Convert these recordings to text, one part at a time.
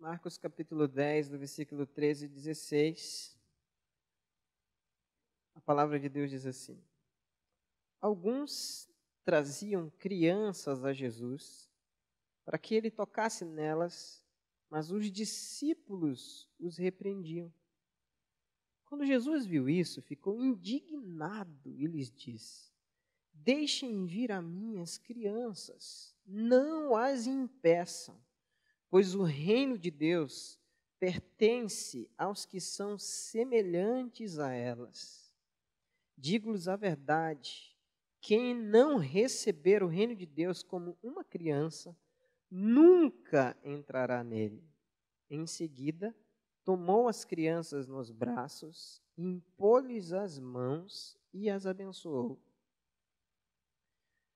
Marcos capítulo 10, do versículo 13 e 16. A palavra de Deus diz assim: Alguns traziam crianças a Jesus para que ele tocasse nelas, mas os discípulos os repreendiam. Quando Jesus viu isso, ficou indignado e lhes disse: Deixem vir a minhas crianças, não as impeçam pois o reino de Deus pertence aos que são semelhantes a elas. Digo-lhes a verdade: quem não receber o reino de Deus como uma criança, nunca entrará nele. Em seguida, tomou as crianças nos braços, impôs-lhes as mãos e as abençoou.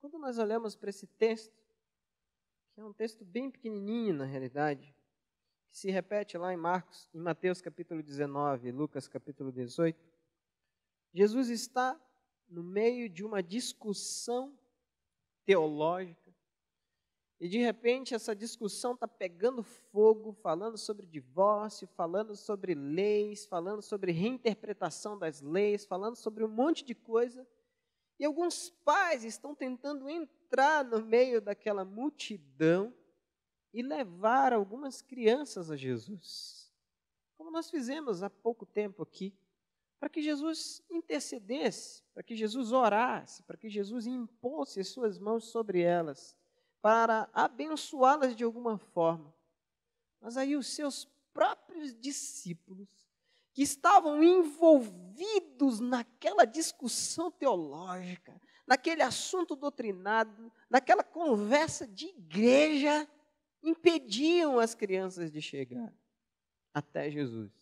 Quando nós olhamos para esse texto, que é um texto bem pequenininho na realidade, que se repete lá em Marcos, em Mateus capítulo 19 Lucas capítulo 18. Jesus está no meio de uma discussão teológica e de repente essa discussão está pegando fogo, falando sobre divórcio, falando sobre leis, falando sobre reinterpretação das leis, falando sobre um monte de coisa. E alguns pais estão tentando entrar entrar no meio daquela multidão e levar algumas crianças a Jesus. Como nós fizemos há pouco tempo aqui, para que Jesus intercedesse, para que Jesus orasse, para que Jesus impôsse as suas mãos sobre elas, para abençoá-las de alguma forma. Mas aí os seus próprios discípulos, que estavam envolvidos naquela discussão teológica, naquele assunto doutrinado, naquela conversa de igreja, impediam as crianças de chegar até Jesus.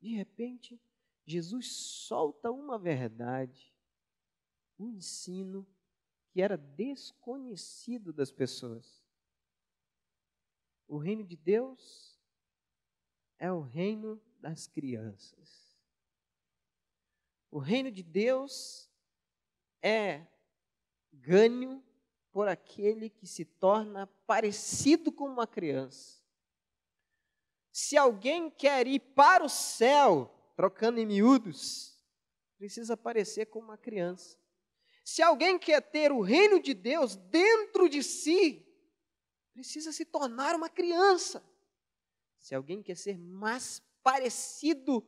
De repente, Jesus solta uma verdade, um ensino que era desconhecido das pessoas. O reino de Deus é o reino das crianças. O reino de Deus é ganho por aquele que se torna parecido com uma criança. Se alguém quer ir para o céu, trocando em miúdos, precisa parecer com uma criança. Se alguém quer ter o reino de Deus dentro de si, precisa se tornar uma criança. Se alguém quer ser mais parecido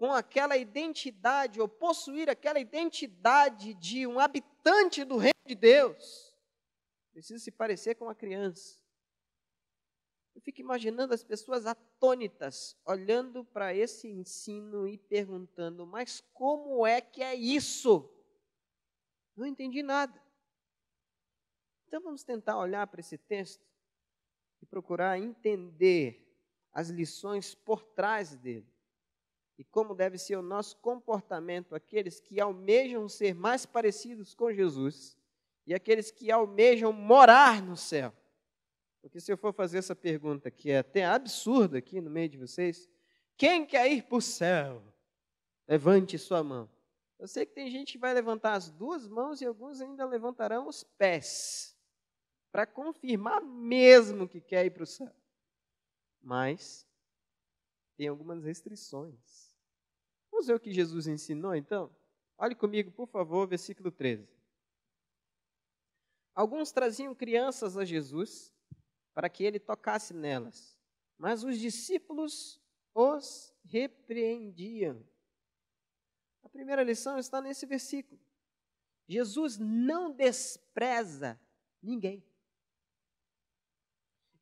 com aquela identidade, ou possuir aquela identidade de um habitante do reino de Deus, precisa se parecer com uma criança. Eu fico imaginando as pessoas atônitas, olhando para esse ensino e perguntando: mas como é que é isso? Não entendi nada. Então vamos tentar olhar para esse texto e procurar entender as lições por trás dele e como deve ser o nosso comportamento aqueles que almejam ser mais parecidos com Jesus e aqueles que almejam morar no céu. Porque se eu for fazer essa pergunta, que é até absurda aqui no meio de vocês, quem quer ir para o céu? Levante sua mão. Eu sei que tem gente que vai levantar as duas mãos e alguns ainda levantarão os pés, para confirmar mesmo que quer ir para o céu. Mas tem algumas restrições. Vamos ver o que Jesus ensinou então? Olhe comigo, por favor, versículo 13. Alguns traziam crianças a Jesus para que ele tocasse nelas, mas os discípulos os repreendiam. A primeira lição está nesse versículo. Jesus não despreza ninguém.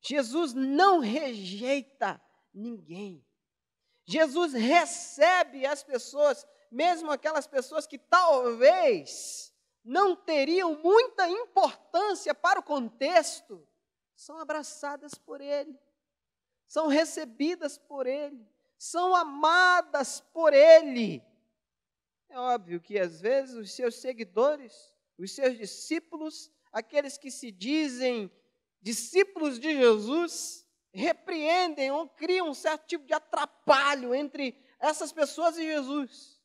Jesus não rejeita ninguém. Jesus recebe as pessoas, mesmo aquelas pessoas que talvez não teriam muita importância para o contexto, são abraçadas por Ele, são recebidas por Ele, são amadas por Ele. É óbvio que às vezes os seus seguidores, os seus discípulos, aqueles que se dizem discípulos de Jesus, repreendem ou criam um certo tipo de atrapalho entre essas pessoas e Jesus.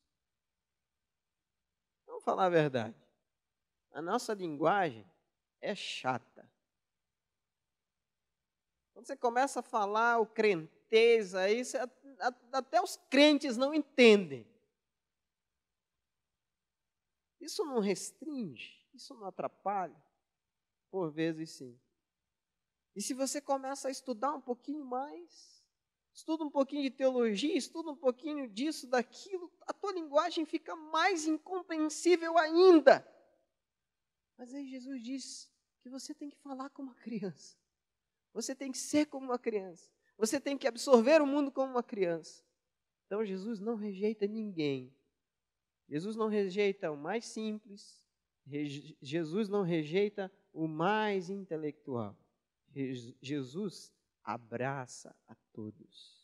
Vamos falar a verdade. A nossa linguagem é chata. Quando você começa a falar o crentez aí, você, até os crentes não entendem. Isso não restringe? Isso não atrapalha? Por vezes sim. E se você começa a estudar um pouquinho mais, estuda um pouquinho de teologia, estuda um pouquinho disso, daquilo, a tua linguagem fica mais incompreensível ainda. Mas aí Jesus diz que você tem que falar como uma criança. Você tem que ser como uma criança. Você tem que absorver o mundo como uma criança. Então Jesus não rejeita ninguém. Jesus não rejeita o mais simples. Jesus não rejeita o mais intelectual. Jesus abraça a todos.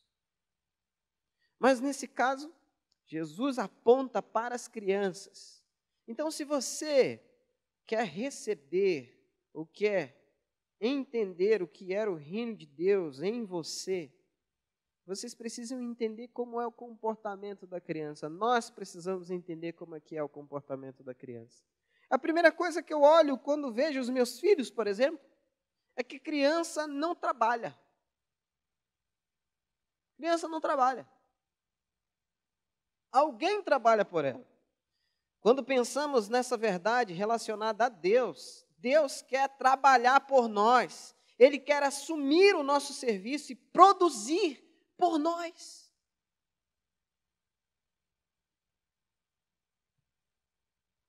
Mas nesse caso, Jesus aponta para as crianças. Então, se você quer receber ou quer entender o que era o reino de Deus em você, vocês precisam entender como é o comportamento da criança. Nós precisamos entender como é que é o comportamento da criança. A primeira coisa que eu olho quando vejo os meus filhos, por exemplo, é que criança não trabalha. Criança não trabalha. Alguém trabalha por ela. Quando pensamos nessa verdade relacionada a Deus, Deus quer trabalhar por nós, Ele quer assumir o nosso serviço e produzir por nós.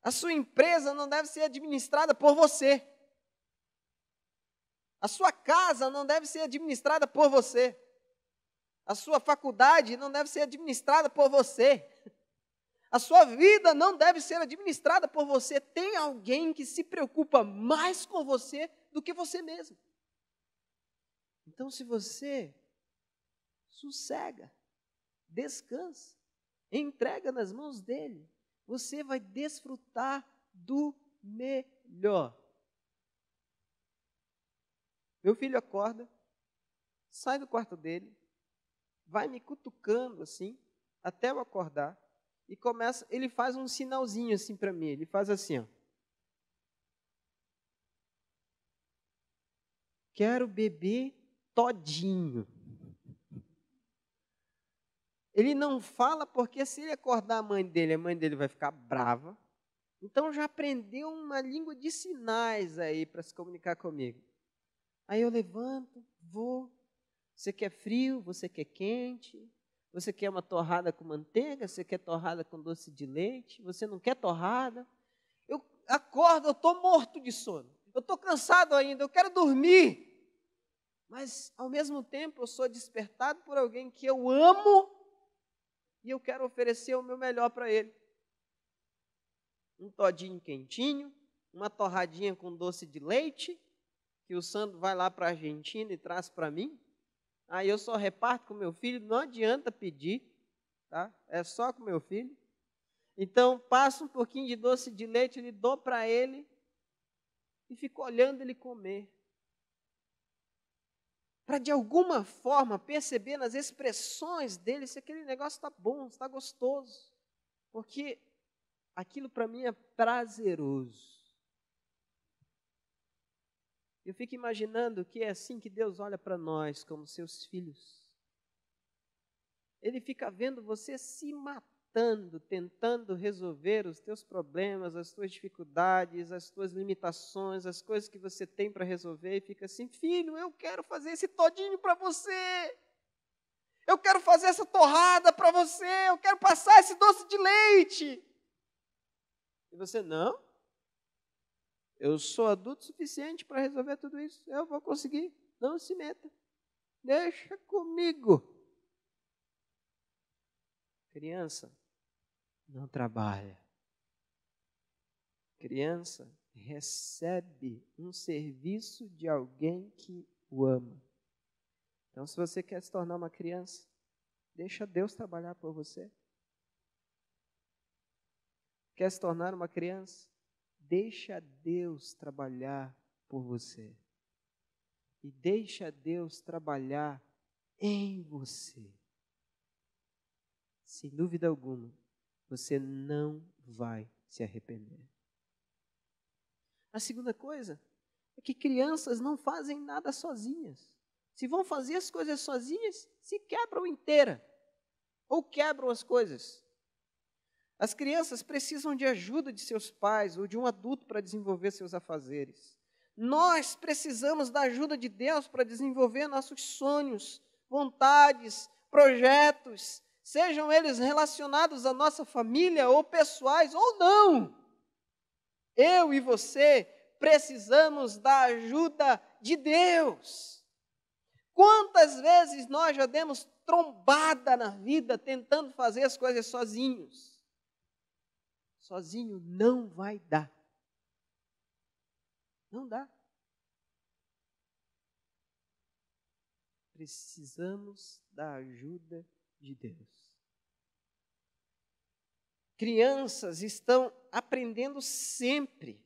A sua empresa não deve ser administrada por você. A sua casa não deve ser administrada por você. A sua faculdade não deve ser administrada por você. A sua vida não deve ser administrada por você. Tem alguém que se preocupa mais com você do que você mesmo. Então, se você sossega, descansa, entrega nas mãos dele, você vai desfrutar do melhor. Meu filho acorda, sai do quarto dele, vai me cutucando assim, até eu acordar, e começa, ele faz um sinalzinho assim para mim, ele faz assim, ó. Quero beber todinho. Ele não fala porque se ele acordar a mãe dele, a mãe dele vai ficar brava. Então já aprendeu uma língua de sinais aí para se comunicar comigo. Aí eu levanto, vou. Você quer frio, você quer quente, você quer uma torrada com manteiga, você quer torrada com doce de leite, você não quer torrada. Eu acordo, eu estou morto de sono. Eu estou cansado ainda, eu quero dormir. Mas, ao mesmo tempo, eu sou despertado por alguém que eu amo e eu quero oferecer o meu melhor para ele. Um todinho quentinho, uma torradinha com doce de leite, que o santo vai lá para a Argentina e traz para mim, aí eu só reparto com meu filho, não adianta pedir, tá? É só com meu filho. Então, passo um pouquinho de doce de leite, ele dou para ele e fico olhando ele comer. Para de alguma forma perceber nas expressões dele se aquele negócio está bom, está gostoso. Porque aquilo para mim é prazeroso. Eu fico imaginando que é assim que Deus olha para nós, como seus filhos. Ele fica vendo você se matando, tentando resolver os teus problemas, as tuas dificuldades, as tuas limitações, as coisas que você tem para resolver, e fica assim: filho, eu quero fazer esse todinho para você. Eu quero fazer essa torrada para você. Eu quero passar esse doce de leite. E você, não? Eu sou adulto suficiente para resolver tudo isso. Eu vou conseguir. Não se meta. Deixa comigo. Criança não trabalha. Criança recebe um serviço de alguém que o ama. Então, se você quer se tornar uma criança, deixa Deus trabalhar por você. Quer se tornar uma criança? deixa Deus trabalhar por você. E deixa Deus trabalhar em você. Sem dúvida alguma, você não vai se arrepender. A segunda coisa é que crianças não fazem nada sozinhas. Se vão fazer as coisas sozinhas, se quebram inteira. Ou quebram as coisas. As crianças precisam de ajuda de seus pais ou de um adulto para desenvolver seus afazeres. Nós precisamos da ajuda de Deus para desenvolver nossos sonhos, vontades, projetos, sejam eles relacionados à nossa família ou pessoais ou não. Eu e você precisamos da ajuda de Deus. Quantas vezes nós já demos trombada na vida tentando fazer as coisas sozinhos? sozinho não vai dar. Não dá. Precisamos da ajuda de Deus. Crianças estão aprendendo sempre.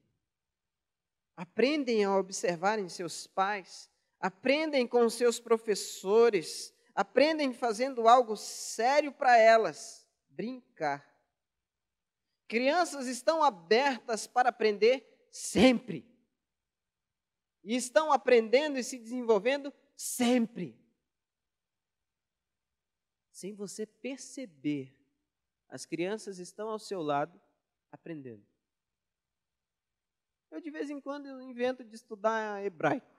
Aprendem a observarem seus pais, aprendem com seus professores, aprendem fazendo algo sério para elas: brincar. Crianças estão abertas para aprender sempre. E estão aprendendo e se desenvolvendo sempre. Sem você perceber, as crianças estão ao seu lado aprendendo. Eu, de vez em quando, invento de estudar hebraico.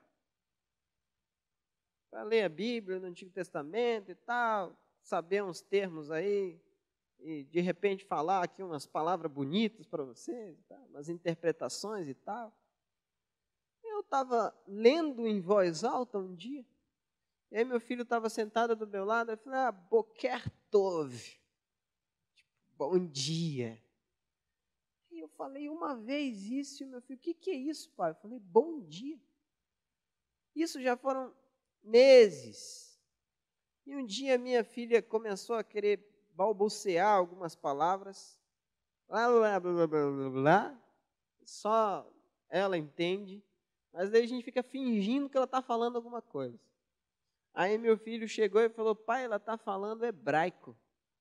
Para ler a Bíblia, no Antigo Testamento e tal, saber uns termos aí, e de repente falar aqui umas palavras bonitas para vocês, tá? umas interpretações e tal. Eu estava lendo em voz alta um dia, e aí meu filho estava sentado do meu lado, eu falei, ah, Boker tipo, bom dia. E eu falei uma vez isso, e meu filho, o que, que é isso, pai? Eu falei, bom dia. Isso já foram meses. E um dia minha filha começou a querer balbuciar algumas palavras, blá, blá, blá, blá, blá, blá, só ela entende, mas daí a gente fica fingindo que ela está falando alguma coisa. Aí meu filho chegou e falou: Pai, ela está falando hebraico.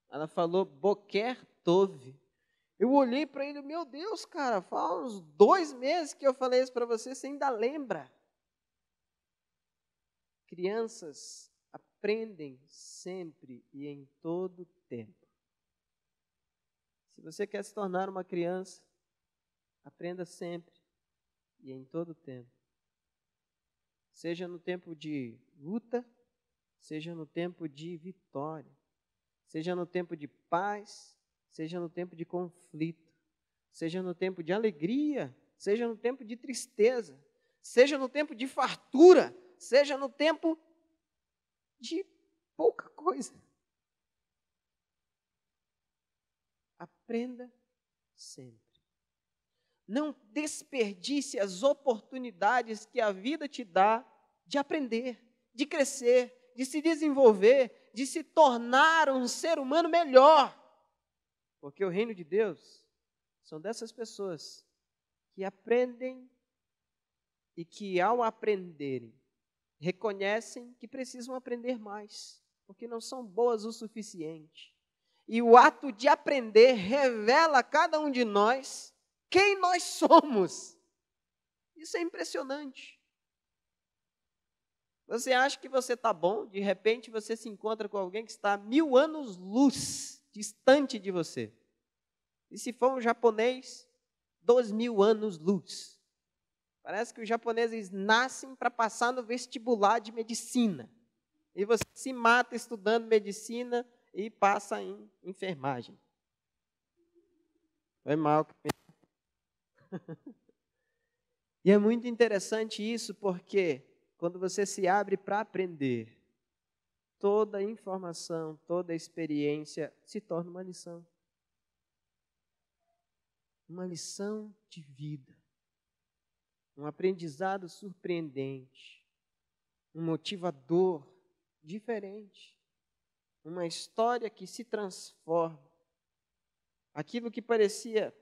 Ela falou boquer tove Eu olhei para ele, meu Deus, cara, faz uns dois meses que eu falei isso para você, você ainda lembra. Crianças aprendem sempre e em todo tempo. Se você quer se tornar uma criança, aprenda sempre e em todo tempo. Seja no tempo de luta, seja no tempo de vitória, seja no tempo de paz, seja no tempo de conflito, seja no tempo de alegria, seja no tempo de tristeza, seja no tempo de fartura, seja no tempo de pouca coisa. Aprenda sempre. Não desperdice as oportunidades que a vida te dá de aprender, de crescer, de se desenvolver, de se tornar um ser humano melhor. Porque o reino de Deus são dessas pessoas que aprendem e que, ao aprenderem, reconhecem que precisam aprender mais, porque não são boas o suficiente. E o ato de aprender revela a cada um de nós quem nós somos. Isso é impressionante. Você acha que você está bom, de repente você se encontra com alguém que está mil anos luz distante de você. E se for um japonês, dois mil anos luz. Parece que os japoneses nascem para passar no vestibular de medicina. E você se mata estudando medicina, e passa em enfermagem. Foi é mal. que e é muito interessante isso porque quando você se abre para aprender, toda informação, toda experiência se torna uma lição. Uma lição de vida. Um aprendizado surpreendente. Um motivador diferente uma história que se transforma. Aquilo que parecia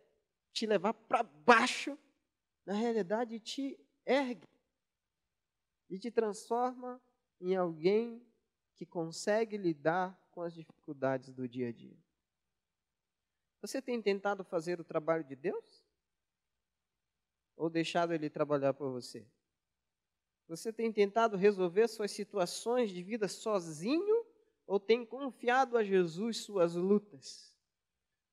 te levar para baixo, na realidade te ergue e te transforma em alguém que consegue lidar com as dificuldades do dia a dia. Você tem tentado fazer o trabalho de Deus? Ou deixado Ele trabalhar por você? Você tem tentado resolver suas situações de vida sozinho? ou tem confiado a Jesus suas lutas?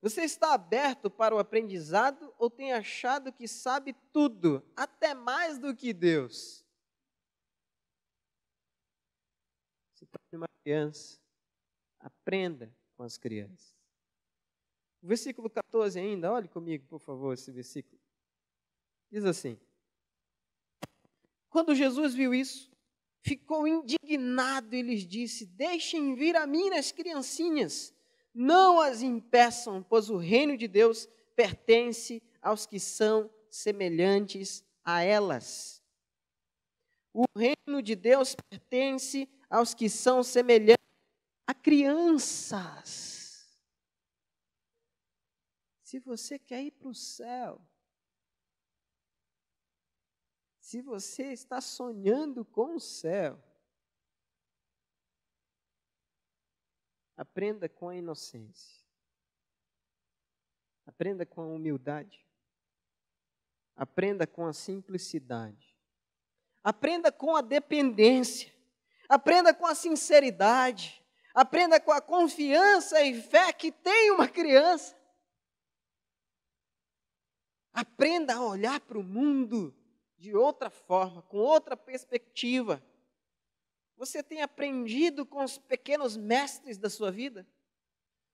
Você está aberto para o aprendizado ou tem achado que sabe tudo, até mais do que Deus? Se torne uma criança, aprenda com as crianças. O versículo 14 ainda, olhe comigo, por favor, esse versículo. Diz assim: Quando Jesus viu isso, ficou indignado e lhes disse: Deixem vir a mim as criancinhas, não as impeçam, pois o reino de Deus pertence aos que são semelhantes a elas. O reino de Deus pertence aos que são semelhantes a crianças. Se você quer ir para o céu, se você está sonhando com o céu, aprenda com a inocência, aprenda com a humildade, aprenda com a simplicidade, aprenda com a dependência, aprenda com a sinceridade, aprenda com a confiança e fé que tem uma criança. Aprenda a olhar para o mundo de outra forma, com outra perspectiva? Você tem aprendido com os pequenos mestres da sua vida?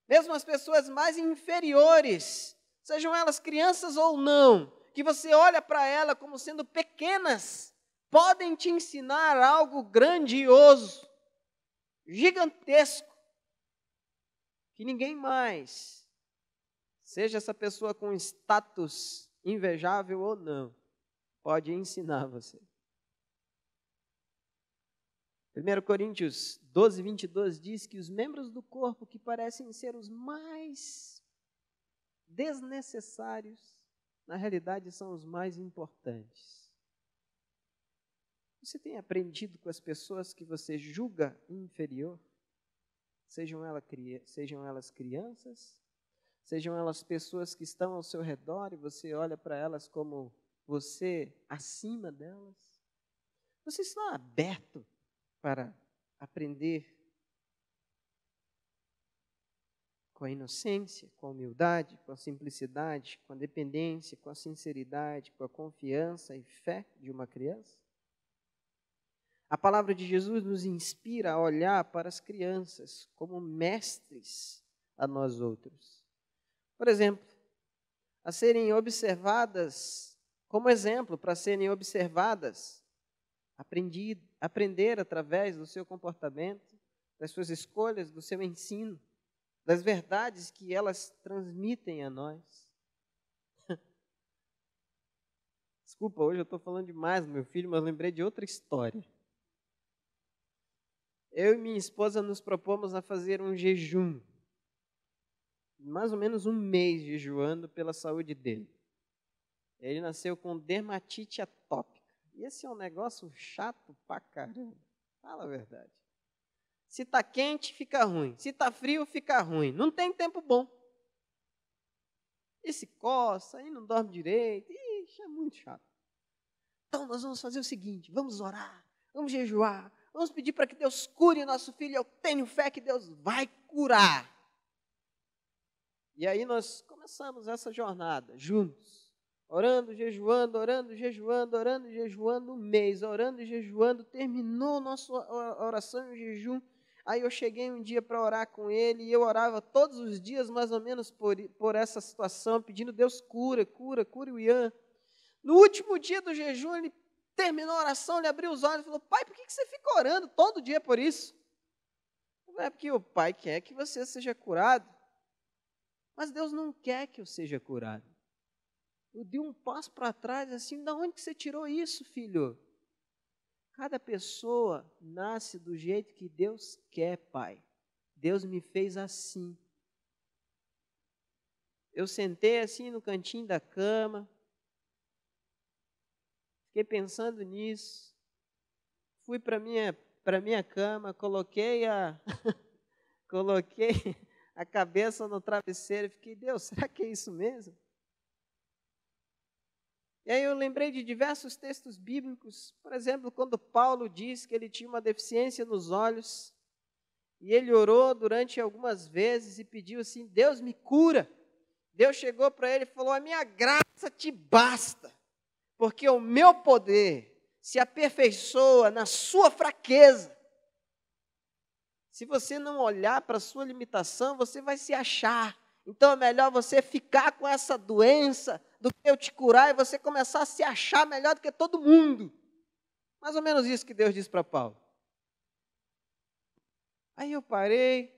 Mesmo as pessoas mais inferiores, sejam elas crianças ou não, que você olha para ela como sendo pequenas, podem te ensinar algo grandioso, gigantesco, que ninguém mais, seja essa pessoa com status invejável ou não, pode ensinar você. 1 Coríntios 12, 22 diz que os membros do corpo que parecem ser os mais desnecessários, na realidade são os mais importantes. Você tem aprendido com as pessoas que você julga inferior, sejam, ela, sejam elas crianças, sejam elas pessoas que estão ao seu redor e você olha para elas como você acima delas? Você está aberto para aprender com a inocência, com a humildade, com a simplicidade, com a dependência, com a sinceridade, com a confiança e fé de uma criança? A palavra de Jesus nos inspira a olhar para as crianças como mestres a nós outros. Por exemplo, a serem observadas como exemplo para serem observadas, aprender através do seu comportamento, das suas escolhas, do seu ensino, das verdades que elas transmitem a nós. Desculpa, hoje eu estou falando demais do meu filho, mas lembrei de outra história. Eu e minha esposa nos propomos a fazer um jejum, mais ou menos um mês jejuando pela saúde dele. Ele nasceu com dermatite atópica. E esse é um negócio chato pra caramba. Fala a verdade. Se tá quente, fica ruim. Se tá frio, fica ruim. Não tem tempo bom. E se coça, e não dorme direito. Ixi, é muito chato. Então nós vamos fazer o seguinte: vamos orar, vamos jejuar, vamos pedir para que Deus cure o nosso filho. Eu tenho fé que Deus vai curar. E aí nós começamos essa jornada juntos. Orando, jejuando, orando, jejuando, orando, jejuando um mês, orando, jejuando, terminou nossa oração e jejum. Aí eu cheguei um dia para orar com ele e eu orava todos os dias, mais ou menos, por, por essa situação, pedindo Deus cura, cura, cura o Ian. No último dia do jejum, ele terminou a oração, ele abriu os olhos e falou: Pai, por que, você fica orando todo dia por isso? é porque o Pai quer que você seja curado, mas Deus não quer que eu seja curado. Eu dei um passo para trás, assim, da onde que você tirou isso, filho? Cada pessoa nasce do jeito que Deus quer, pai. Deus me fez assim. Eu sentei assim no cantinho da cama, fiquei pensando nisso. Fui para minha para minha cama, coloquei a coloquei a cabeça no travesseiro e fiquei, Deus, será que é isso mesmo? E aí eu lembrei de diversos textos bíblicos, por exemplo, quando Paulo diz que ele tinha uma deficiência nos olhos, e ele orou durante algumas vezes e pediu assim: Deus me cura. Deus chegou para ele e falou: A minha graça te basta, porque o meu poder se aperfeiçoa na sua fraqueza. Se você não olhar para a sua limitação, você vai se achar. Então é melhor você ficar com essa doença do que eu te curar e você começar a se achar melhor do que todo mundo. Mais ou menos isso que Deus disse para Paulo. Aí eu parei,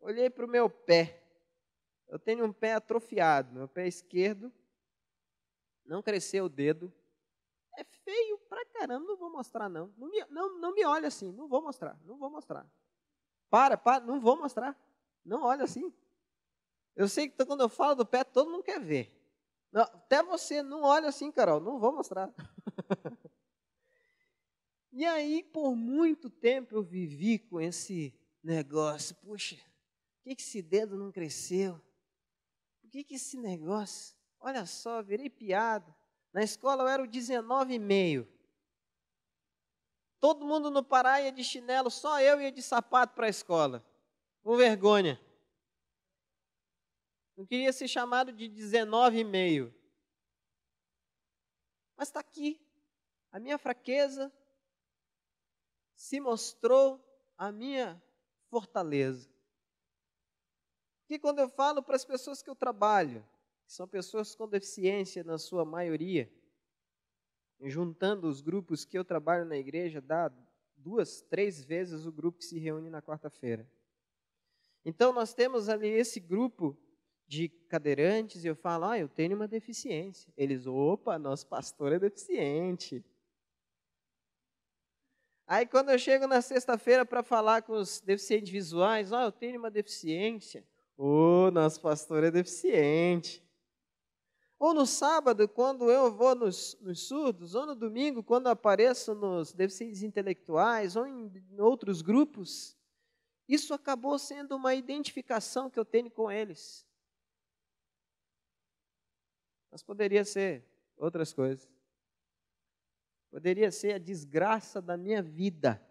olhei para o meu pé. Eu tenho um pé atrofiado, meu pé esquerdo não cresceu o dedo. É feio pra caramba, não vou mostrar não. Não me, não, não me olha assim, não vou mostrar, não vou mostrar. Para, para, não vou mostrar. Não olha assim. Eu sei que quando eu falo do pé, todo mundo quer ver. Não, até você não olha assim, Carol, não vou mostrar. e aí, por muito tempo eu vivi com esse negócio. Puxa, por que, que esse dedo não cresceu? Por que, que esse negócio? Olha só, virei piada. Na escola eu era o 19,5. Todo mundo no Pará ia de chinelo, só eu ia de sapato para a escola. Com vergonha. Não queria ser chamado de 19,5. Mas está aqui. A minha fraqueza se mostrou a minha fortaleza. Que quando eu falo para as pessoas que eu trabalho, que são pessoas com deficiência na sua maioria, juntando os grupos que eu trabalho na igreja, dá duas, três vezes o grupo que se reúne na quarta-feira. Então nós temos ali esse grupo de cadeirantes e eu falo, ah, eu tenho uma deficiência. Eles, opa, nosso pastor é deficiente. Aí quando eu chego na sexta-feira para falar com os deficientes visuais, ah, eu tenho uma deficiência. O oh, nosso pastor é deficiente. Ou no sábado, quando eu vou nos, nos surdos, ou no domingo, quando apareço nos deficientes intelectuais, ou em, em outros grupos, isso acabou sendo uma identificação que eu tenho com eles. Mas poderia ser outras coisas. Poderia ser a desgraça da minha vida.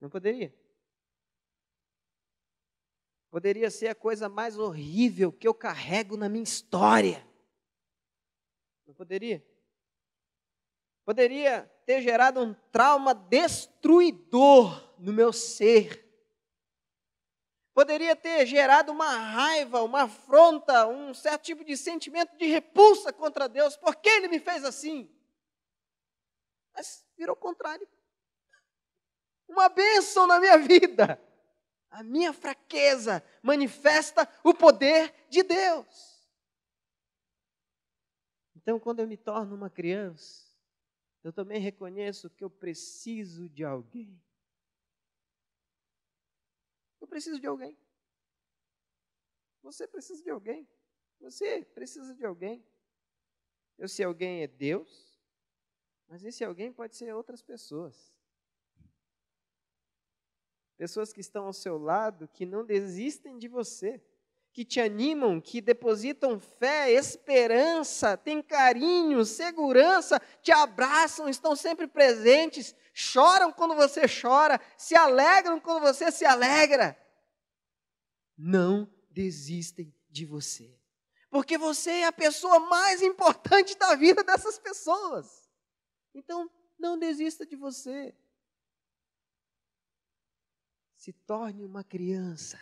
Não poderia? Poderia ser a coisa mais horrível que eu carrego na minha história. Não poderia? Poderia ter gerado um trauma destruidor no meu ser. Poderia ter gerado uma raiva, uma afronta, um certo tipo de sentimento de repulsa contra Deus. Por que ele me fez assim? Mas virou o contrário. Uma bênção na minha vida. A minha fraqueza manifesta o poder de Deus. Então, quando eu me torno uma criança, eu também reconheço que eu preciso de alguém preciso de alguém. Você precisa de alguém. Você precisa de alguém. Esse alguém é Deus, mas esse alguém pode ser outras pessoas. Pessoas que estão ao seu lado, que não desistem de você, que te animam, que depositam fé, esperança, têm carinho, segurança, te abraçam, estão sempre presentes, choram quando você chora, se alegram quando você se alegra não desistem de você. Porque você é a pessoa mais importante da vida dessas pessoas. Então, não desista de você. Se torne uma criança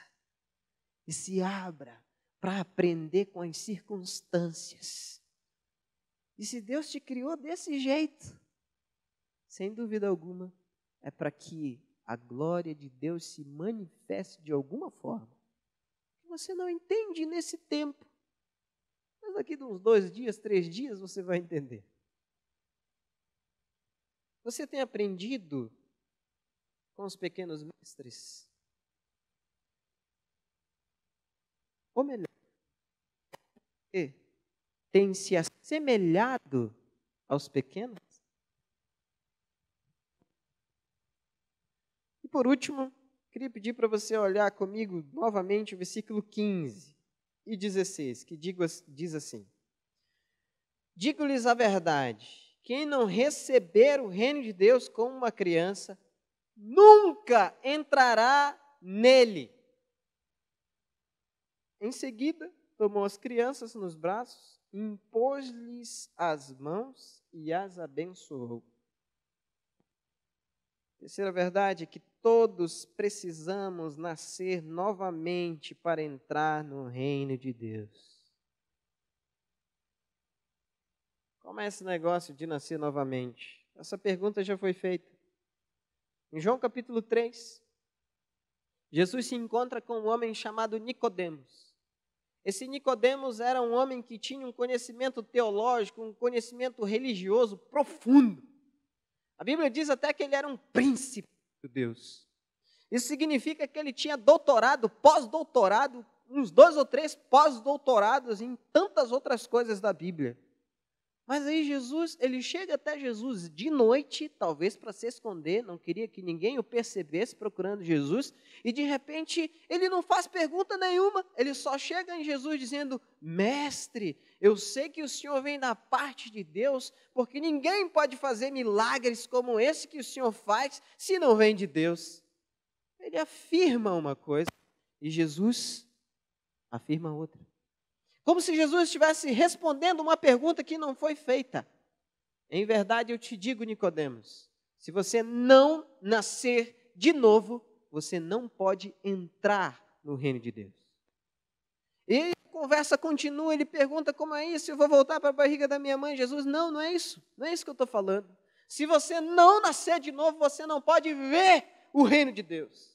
e se abra para aprender com as circunstâncias. E se Deus te criou desse jeito, sem dúvida alguma, é para que a glória de Deus se manifeste de alguma forma você não entende nesse tempo. Mas daqui de uns dois dias, três dias, você vai entender. Você tem aprendido com os pequenos mestres? Ou melhor, tem se assemelhado aos pequenos? E por último, Queria pedir para você olhar comigo novamente o versículo 15 e 16, que diz assim: Digo-lhes a verdade: quem não receber o reino de Deus como uma criança, nunca entrará nele. Em seguida, tomou as crianças nos braços, impôs-lhes as mãos e as abençoou. Terceira verdade é que todos precisamos nascer novamente para entrar no reino de Deus. Como é esse negócio de nascer novamente? Essa pergunta já foi feita. Em João capítulo 3, Jesus se encontra com um homem chamado Nicodemos. Esse Nicodemos era um homem que tinha um conhecimento teológico, um conhecimento religioso profundo. A Bíblia diz até que ele era um príncipe judeus. Isso significa que ele tinha doutorado, pós-doutorado, uns dois ou três pós-doutorados em tantas outras coisas da Bíblia. Mas aí Jesus, ele chega até Jesus de noite, talvez para se esconder, não queria que ninguém o percebesse procurando Jesus, e de repente ele não faz pergunta nenhuma, ele só chega em Jesus dizendo: Mestre, eu sei que o Senhor vem da parte de Deus, porque ninguém pode fazer milagres como esse que o Senhor faz se não vem de Deus. Ele afirma uma coisa e Jesus afirma outra. Como se Jesus estivesse respondendo uma pergunta que não foi feita. Em verdade, eu te digo, Nicodemos, se você não nascer de novo, você não pode entrar no reino de Deus. E a conversa continua, ele pergunta como é isso, eu vou voltar para a barriga da minha mãe. Jesus, não, não é isso, não é isso que eu estou falando. Se você não nascer de novo, você não pode ver o reino de Deus.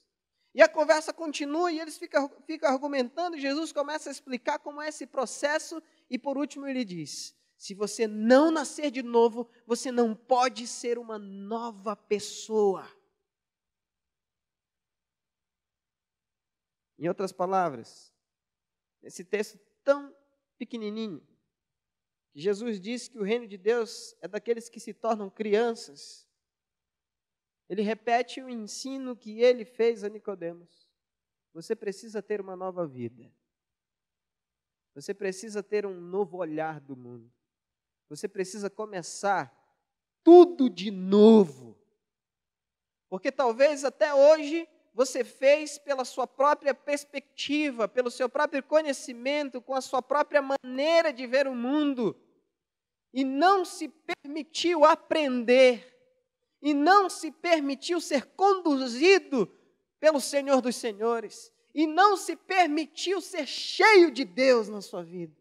E a conversa continua e eles ficam, ficam argumentando, Jesus começa a explicar como é esse processo, e por último ele diz: se você não nascer de novo, você não pode ser uma nova pessoa. Em outras palavras, esse texto tão pequenininho. Jesus diz que o reino de Deus é daqueles que se tornam crianças. Ele repete o ensino que ele fez a Nicodemos. Você precisa ter uma nova vida. Você precisa ter um novo olhar do mundo. Você precisa começar tudo de novo. Porque talvez até hoje você fez pela sua própria perspectiva, pelo seu próprio conhecimento, com a sua própria maneira de ver o mundo, e não se permitiu aprender, e não se permitiu ser conduzido pelo Senhor dos Senhores, e não se permitiu ser cheio de Deus na sua vida,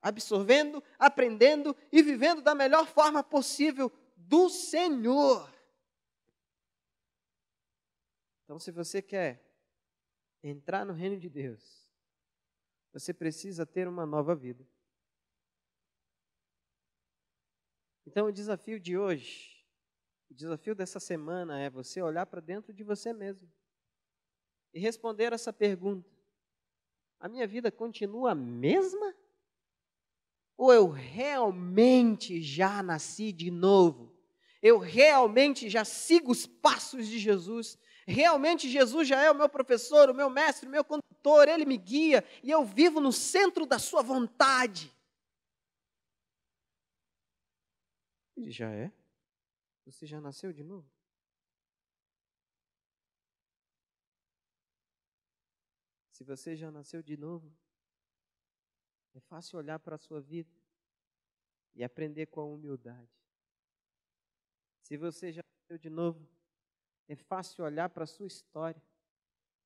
absorvendo, aprendendo e vivendo da melhor forma possível do Senhor. Então, se você quer entrar no reino de Deus, você precisa ter uma nova vida. Então, o desafio de hoje, o desafio dessa semana é você olhar para dentro de você mesmo e responder essa pergunta: A minha vida continua a mesma? Ou eu realmente já nasci de novo? Eu realmente já sigo os passos de Jesus Realmente Jesus já é o meu professor, o meu mestre, o meu condutor, ele me guia e eu vivo no centro da sua vontade. Ele já é. Você já nasceu de novo? Se você já nasceu de novo, é fácil olhar para a sua vida e aprender com a humildade. Se você já nasceu de novo, é fácil olhar para a sua história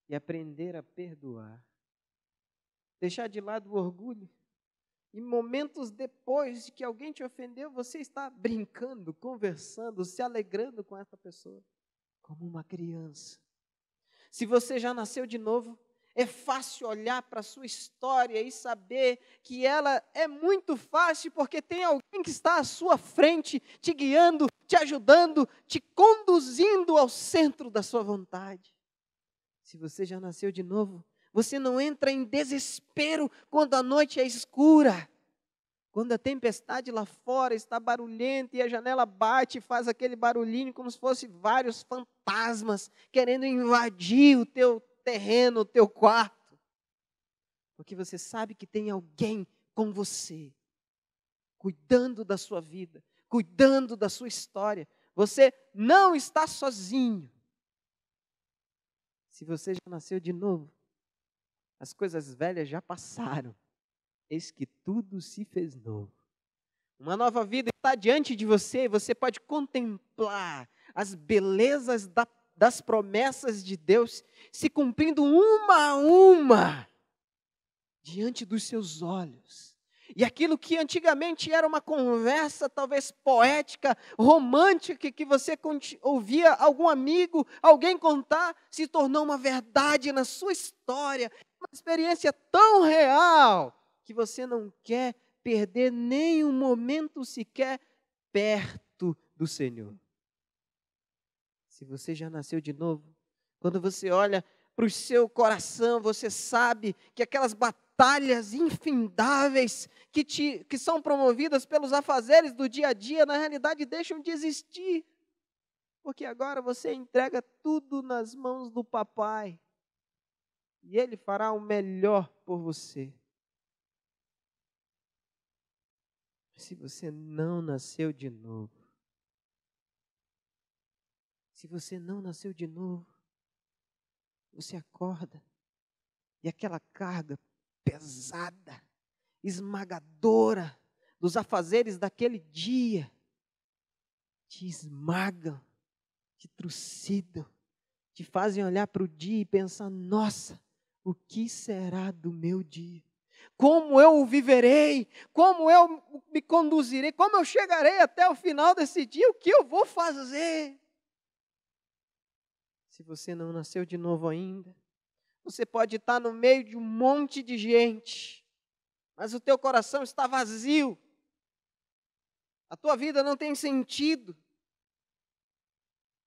e aprender a perdoar. Deixar de lado o orgulho. E momentos depois de que alguém te ofendeu, você está brincando, conversando, se alegrando com essa pessoa, como uma criança. Se você já nasceu de novo, é fácil olhar para a sua história e saber que ela é muito fácil porque tem alguém que está à sua frente, te guiando, te ajudando, te conduzindo ao centro da sua vontade. Se você já nasceu de novo, você não entra em desespero quando a noite é escura, quando a tempestade lá fora está barulhenta e a janela bate e faz aquele barulhinho como se fossem vários fantasmas querendo invadir o teu terreno, o teu quarto. Porque você sabe que tem alguém com você, cuidando da sua vida, cuidando da sua história. Você não está sozinho. Se você já nasceu de novo, as coisas velhas já passaram. Eis que tudo se fez novo. Uma nova vida está diante de você, e você pode contemplar as belezas da das promessas de Deus se cumprindo uma a uma diante dos seus olhos. E aquilo que antigamente era uma conversa, talvez poética, romântica, que você ouvia algum amigo, alguém contar, se tornou uma verdade na sua história. Uma experiência tão real que você não quer perder nem um momento sequer perto do Senhor se você já nasceu de novo, quando você olha para o seu coração, você sabe que aquelas batalhas infindáveis que, te, que são promovidas pelos afazeres do dia a dia, na realidade deixam de existir. Porque agora você entrega tudo nas mãos do papai. E ele fará o melhor por você. Se você não nasceu de novo, se você não nasceu de novo, você acorda e aquela carga pesada, esmagadora dos afazeres daquele dia te esmagam, te trucidam, te fazem olhar para o dia e pensar: nossa, o que será do meu dia? Como eu o viverei? Como eu me conduzirei? Como eu chegarei até o final desse dia? O que eu vou fazer? se você não nasceu de novo ainda, você pode estar no meio de um monte de gente, mas o teu coração está vazio. A tua vida não tem sentido.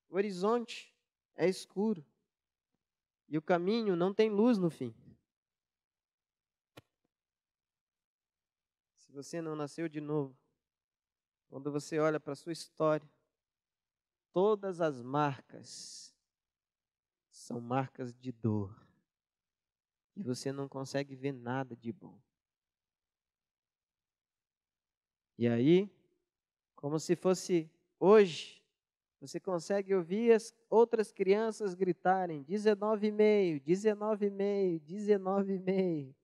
O horizonte é escuro e o caminho não tem luz no fim. Se você não nasceu de novo, quando você olha para a sua história, todas as marcas são marcas de dor. E hum. você não consegue ver nada de bom. E aí, como se fosse hoje, você consegue ouvir as outras crianças gritarem: 19,5, 19,5,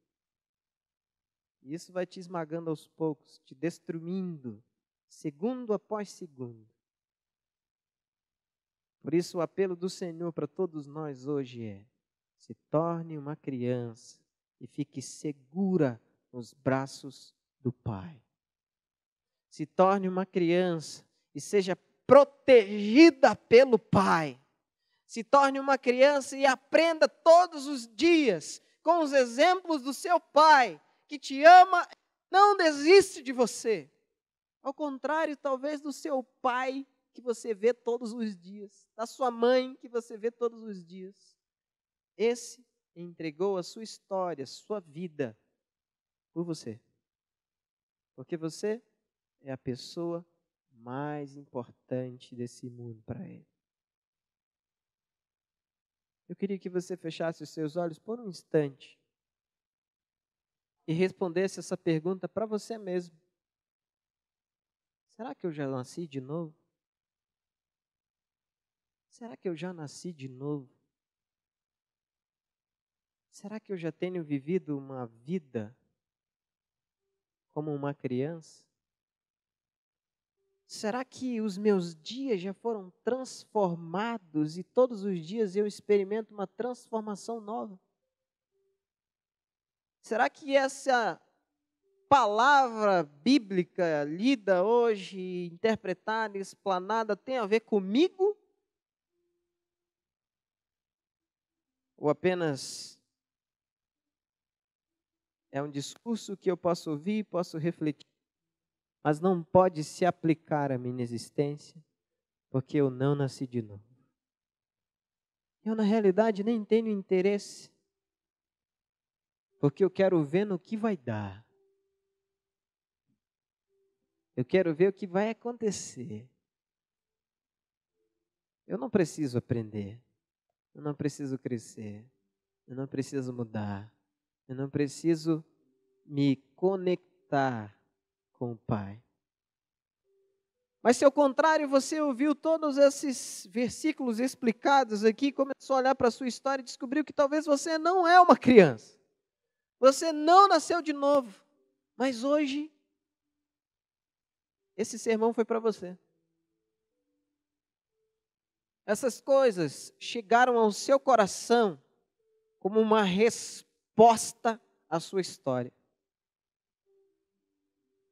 e Isso vai te esmagando aos poucos, te destruindo, segundo após segundo. Por isso, o apelo do Senhor para todos nós hoje é: se torne uma criança e fique segura nos braços do Pai. Se torne uma criança e seja protegida pelo Pai. Se torne uma criança e aprenda todos os dias com os exemplos do seu Pai, que te ama, não desiste de você. Ao contrário, talvez do seu pai que você vê todos os dias, da sua mãe que você vê todos os dias. Esse entregou a sua história, a sua vida por você. Porque você é a pessoa mais importante desse mundo para ele. Eu queria que você fechasse os seus olhos por um instante e respondesse essa pergunta para você mesmo. Será que eu já nasci de novo? Será que eu já nasci de novo? Será que eu já tenho vivido uma vida como uma criança? Será que os meus dias já foram transformados e todos os dias eu experimento uma transformação nova? Será que essa palavra bíblica lida hoje, interpretada, explanada, tem a ver comigo? Ou apenas é um discurso que eu posso ouvir, posso refletir, mas não pode se aplicar à minha existência, porque eu não nasci de novo. Eu, na realidade, nem tenho interesse, porque eu quero ver no que vai dar. Eu quero ver o que vai acontecer. Eu não preciso aprender. Eu não preciso crescer. Eu não preciso mudar. Eu não preciso me conectar com o Pai. Mas se ao contrário você ouviu todos esses versículos explicados aqui, começou a olhar para a sua história e descobriu que talvez você não é uma criança. Você não nasceu de novo. Mas hoje, esse sermão foi para você. Essas coisas chegaram ao seu coração como uma resposta à sua história.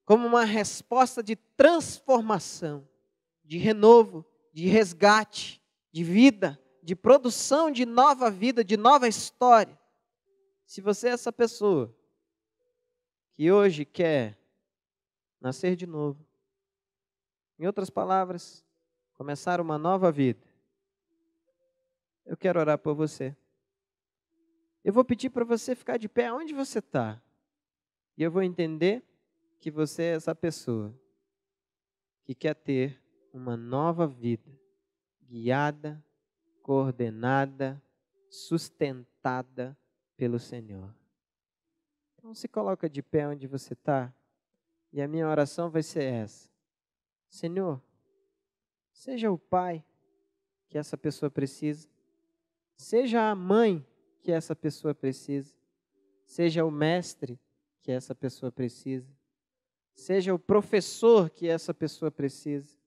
Como uma resposta de transformação, de renovo, de resgate, de vida, de produção de nova vida, de nova história. Se você é essa pessoa que hoje quer nascer de novo, em outras palavras, começar uma nova vida, eu quero orar por você. Eu vou pedir para você ficar de pé onde você está. E eu vou entender que você é essa pessoa que quer ter uma nova vida, guiada, coordenada, sustentada pelo Senhor. Então se coloca de pé onde você está e a minha oração vai ser essa: Senhor, seja o Pai que essa pessoa precisa. Seja a mãe que essa pessoa precisa, seja o mestre que essa pessoa precisa, seja o professor que essa pessoa precisa,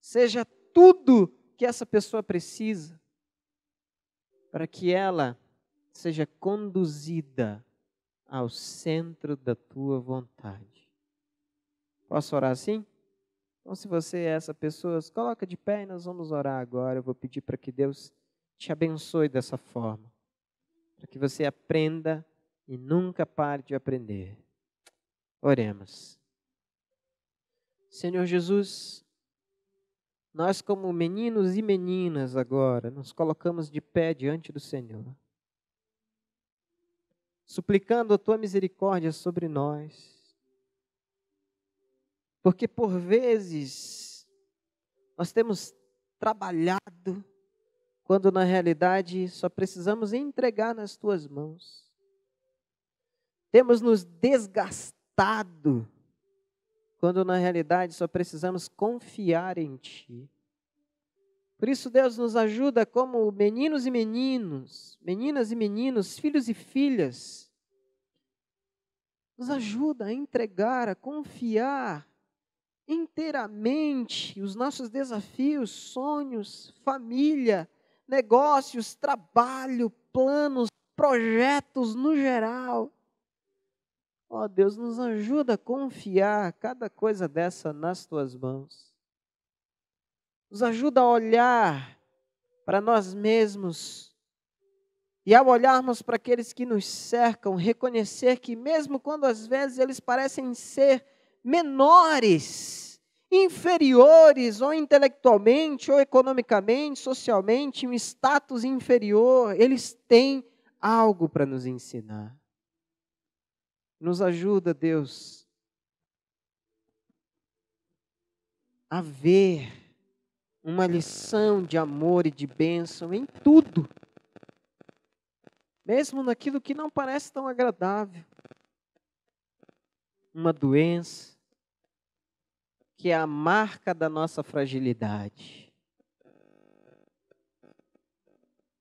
seja tudo que essa pessoa precisa, para que ela seja conduzida ao centro da tua vontade. Posso orar assim? Então, se você é essa pessoa, coloca de pé e nós vamos orar agora. Eu vou pedir para que Deus te abençoe dessa forma, para que você aprenda e nunca pare de aprender. Oremos. Senhor Jesus, nós, como meninos e meninas, agora nos colocamos de pé diante do Senhor, suplicando a tua misericórdia sobre nós, porque por vezes nós temos trabalhado, quando na realidade só precisamos entregar nas tuas mãos. Temos nos desgastado, quando na realidade só precisamos confiar em Ti. Por isso, Deus nos ajuda como meninos e meninos, meninas e meninos, filhos e filhas. Nos ajuda a entregar, a confiar inteiramente os nossos desafios, sonhos, família, negócios, trabalho, planos, projetos no geral. Ó oh, Deus, nos ajuda a confiar cada coisa dessa nas tuas mãos. Nos ajuda a olhar para nós mesmos e ao olharmos para aqueles que nos cercam, reconhecer que mesmo quando às vezes eles parecem ser menores, inferiores, ou intelectualmente, ou economicamente, socialmente, um status inferior, eles têm algo para nos ensinar. Nos ajuda, Deus, a ver uma lição de amor e de bênção em tudo, mesmo naquilo que não parece tão agradável. Uma doença, que é a marca da nossa fragilidade.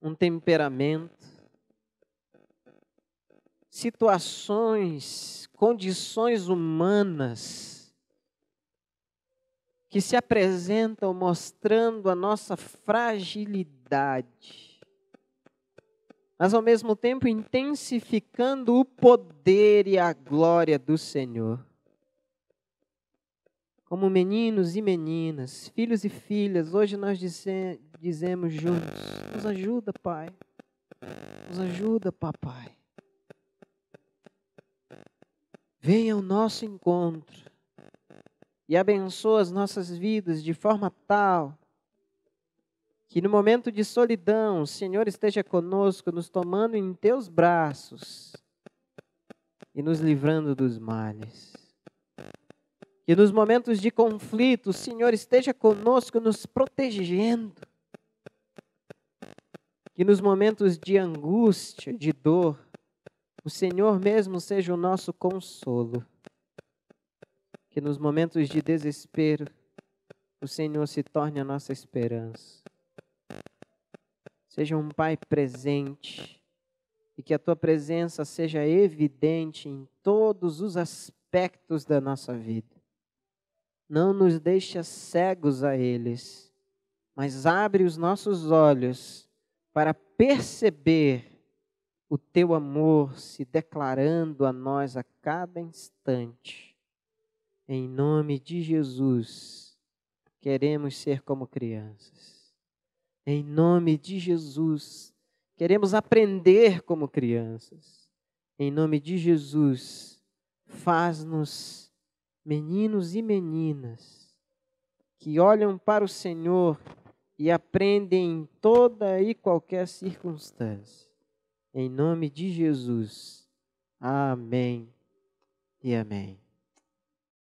Um temperamento, situações, condições humanas que se apresentam mostrando a nossa fragilidade, mas ao mesmo tempo intensificando o poder e a glória do Senhor como meninos e meninas, filhos e filhas, hoje nós dizemos juntos: nos ajuda, Pai. Nos ajuda, Papai. Venha ao nosso encontro e abençoa as nossas vidas de forma tal que no momento de solidão o Senhor esteja conosco, nos tomando em teus braços e nos livrando dos males. E nos momentos de conflito, o Senhor esteja conosco, nos protegendo. Que nos momentos de angústia, de dor, o Senhor mesmo seja o nosso consolo. Que nos momentos de desespero, o Senhor se torne a nossa esperança. Seja um Pai presente e que a tua presença seja evidente em todos os aspectos da nossa vida não nos deixa cegos a eles, mas abre os nossos olhos para perceber o teu amor se declarando a nós a cada instante. Em nome de Jesus, queremos ser como crianças. Em nome de Jesus, queremos aprender como crianças. Em nome de Jesus, faz-nos meninos e meninas que olham para o Senhor e aprendem em toda e qualquer circunstância. Em nome de Jesus. Amém e amém.